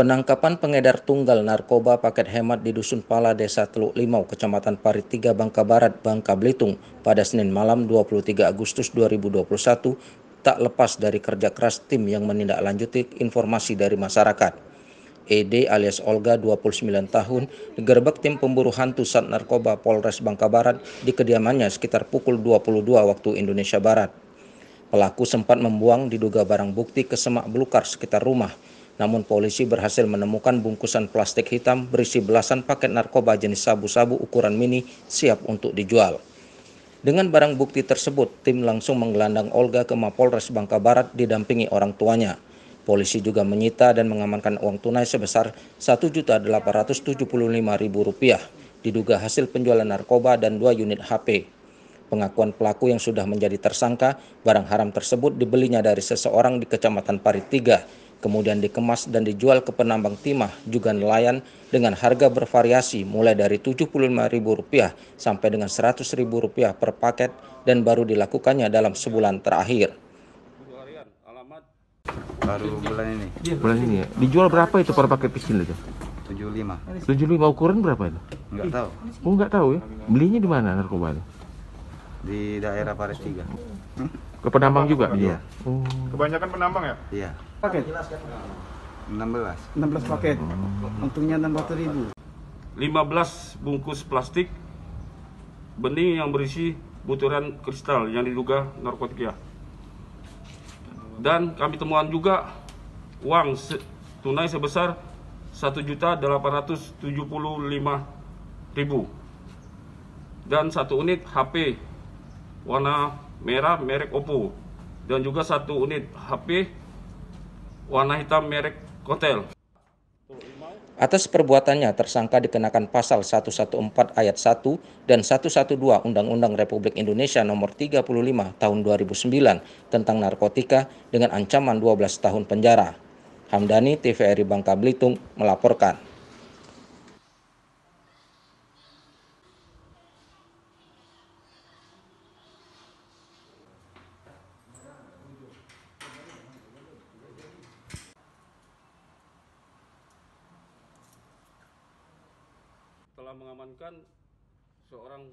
Penangkapan pengedar tunggal narkoba paket hemat di Dusun Pala, Desa Teluk Limau, Kecamatan Parit 3, Bangka Barat, Bangka Belitung pada Senin malam 23 Agustus 2021 tak lepas dari kerja keras tim yang menindaklanjuti informasi dari masyarakat. ED alias Olga 29 tahun digerebek tim pemburu hantu Sat Narkoba Polres Bangka Barat di kediamannya sekitar pukul 22 waktu Indonesia Barat. Pelaku sempat membuang diduga barang bukti ke semak belukar sekitar rumah namun polisi berhasil menemukan bungkusan plastik hitam berisi belasan paket narkoba jenis sabu-sabu ukuran mini siap untuk dijual. Dengan barang bukti tersebut, tim langsung menggelandang Olga ke Mapolres Bangka Barat didampingi orang tuanya. Polisi juga menyita dan mengamankan uang tunai sebesar Rp1.875.000 diduga hasil penjualan narkoba dan dua unit HP. Pengakuan pelaku yang sudah menjadi tersangka, barang haram tersebut dibelinya dari seseorang di Kecamatan Parit 3, kemudian dikemas dan dijual ke penambang timah juga nelayan dengan harga bervariasi mulai dari Rp75.000 sampai dengan Rp100.000 per paket dan baru dilakukannya dalam sebulan terakhir. Baru bulan ini. Iya, bulan ini ya. Dijual berapa itu per paket pisin itu? 75. 75 ukuran berapa itu? Enggak tahu. Oh, enggak tahu ya. Belinya di mana narkoba itu? Di daerah Paris 3. Ke penambang juga? Iya. Oh. Kebanyakan penambang ya? Iya paket? 16. 16 paket. Hmm. Untungnya 600 ribu. 15 bungkus plastik bening yang berisi butiran kristal yang diduga narkotika. Dan kami temuan juga uang tunai sebesar 1.875.000 dan satu unit HP warna merah merek Oppo dan juga satu unit HP warna hitam merek Kotel. Atas perbuatannya, tersangka dikenakan pasal 114 ayat 1 dan 112 Undang-Undang Republik Indonesia nomor 35 tahun 2009 tentang narkotika dengan ancaman 12 tahun penjara. Hamdani TVRI Bangka Belitung melaporkan. telah mengamankan seorang